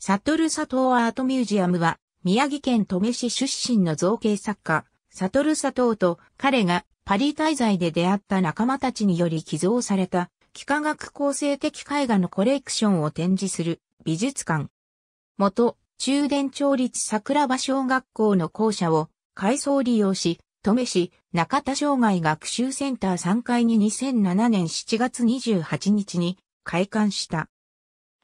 サトル佐藤アートミュージアムは、宮城県登米市出身の造形作家、サトル佐藤と彼がパリ滞在で出会った仲間たちにより寄贈された、幾何学構成的絵画のコレクションを展示する美術館。元、中電町立桜場小学校の校舎を改装利用し、登米市中田障害学習センター3階に2007年7月28日に開館した。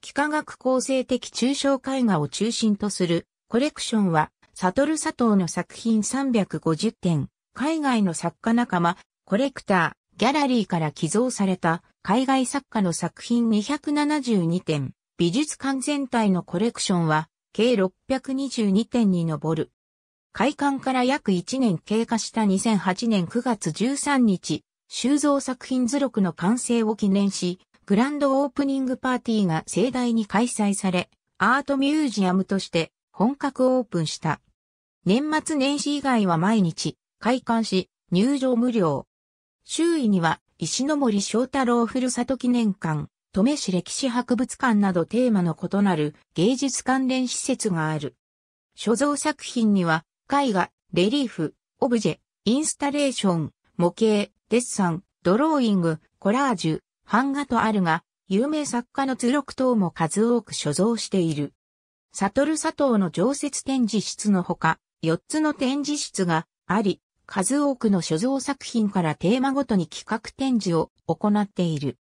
幾何学構成的抽象絵画を中心とするコレクションは、サトル佐藤の作品350点、海外の作家仲間、コレクター、ギャラリーから寄贈された海外作家の作品272点、美術館全体のコレクションは計622点に上る。開館から約1年経過した2008年9月13日、収蔵作品図録の完成を記念し、グランドオープニングパーティーが盛大に開催され、アートミュージアムとして本格オープンした。年末年始以外は毎日、開館し、入場無料。周囲には、石森章太郎ふるさと記念館、登米市歴史博物館などテーマの異なる芸術関連施設がある。所蔵作品には、絵画、レリーフ、オブジェ、インスタレーション、模型、デッサン、ドローイング、コラージュ、版画とあるが、有名作家の図録等も数多く所蔵している。サトル佐藤の常設展示室のほか、4つの展示室があり、数多くの所蔵作品からテーマごとに企画展示を行っている。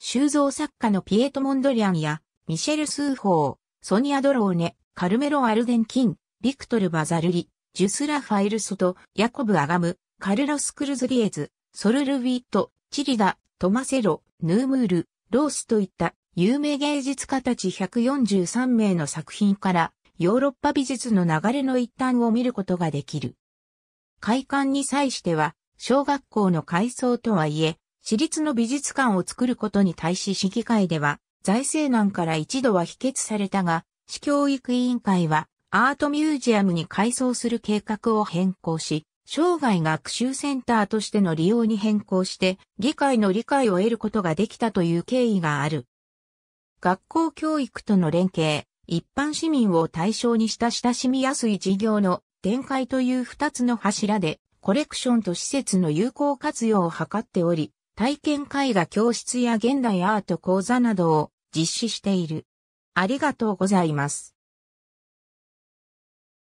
収蔵作家のピエト・モンドリアンや、ミシェル・スーホー、ソニア・ドローネ、カルメロ・アルデンキン、ビクトル・バザルリ、ジュスラ・ファイルソト、ヤコブ・アガム、カルロス・クルズ・リエズ、ソルル・ウィット、チリダ、トマセロ、ヌームール、ロースといった有名芸術家たち143名の作品からヨーロッパ美術の流れの一端を見ることができる。開館に際しては小学校の改装とはいえ、私立の美術館を作ることに対し市議会では財政難から一度は否決されたが、市教育委員会はアートミュージアムに改装する計画を変更し、生涯学習センターとしての利用に変更して、議会の理解を得ることができたという経緯がある。学校教育との連携、一般市民を対象にした親しみやすい事業の展開という二つの柱で、コレクションと施設の有効活用を図っており、体験会が教室や現代アート講座などを実施している。ありがとうございます。